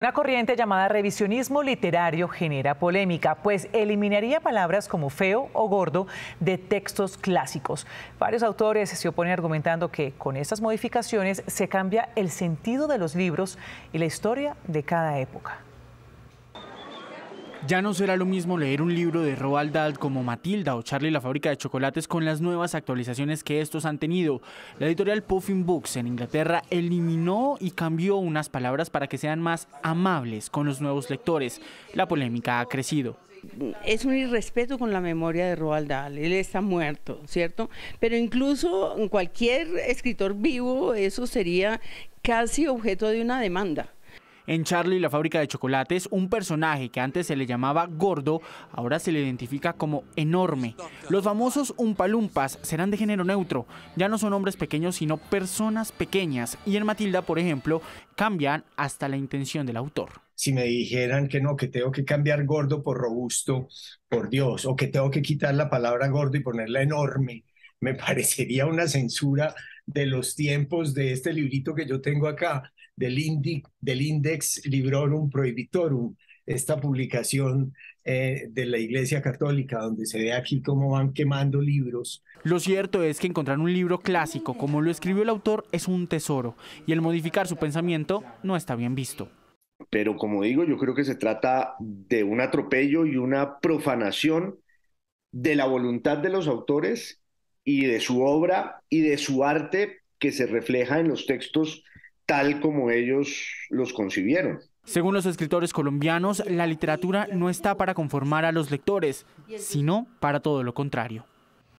Una corriente llamada revisionismo literario genera polémica, pues eliminaría palabras como feo o gordo de textos clásicos. Varios autores se oponen argumentando que con estas modificaciones se cambia el sentido de los libros y la historia de cada época. Ya no será lo mismo leer un libro de Roald Dahl como Matilda o Charlie la fábrica de chocolates con las nuevas actualizaciones que estos han tenido. La editorial Puffin Books en Inglaterra eliminó y cambió unas palabras para que sean más amables con los nuevos lectores. La polémica ha crecido es un irrespeto con la memoria de Roald Dahl, él está muerto, ¿cierto? Pero incluso cualquier escritor vivo, eso sería casi objeto de una demanda. En Charlie, y la fábrica de chocolates, un personaje que antes se le llamaba gordo, ahora se le identifica como enorme. Los famosos umpalumpas serán de género neutro, ya no son hombres pequeños sino personas pequeñas y en Matilda, por ejemplo, cambian hasta la intención del autor. Si me dijeran que no, que tengo que cambiar gordo por robusto, por Dios, o que tengo que quitar la palabra gordo y ponerla enorme, me parecería una censura de los tiempos de este librito que yo tengo acá, del, Indi, del Index Librorum Prohibitorum, esta publicación eh, de la Iglesia Católica, donde se ve aquí cómo van quemando libros. Lo cierto es que encontrar un libro clásico como lo escribió el autor es un tesoro, y el modificar su pensamiento no está bien visto. Pero como digo, yo creo que se trata de un atropello y una profanación de la voluntad de los autores y de su obra y de su arte que se refleja en los textos tal como ellos los concibieron. Según los escritores colombianos, la literatura no está para conformar a los lectores, sino para todo lo contrario.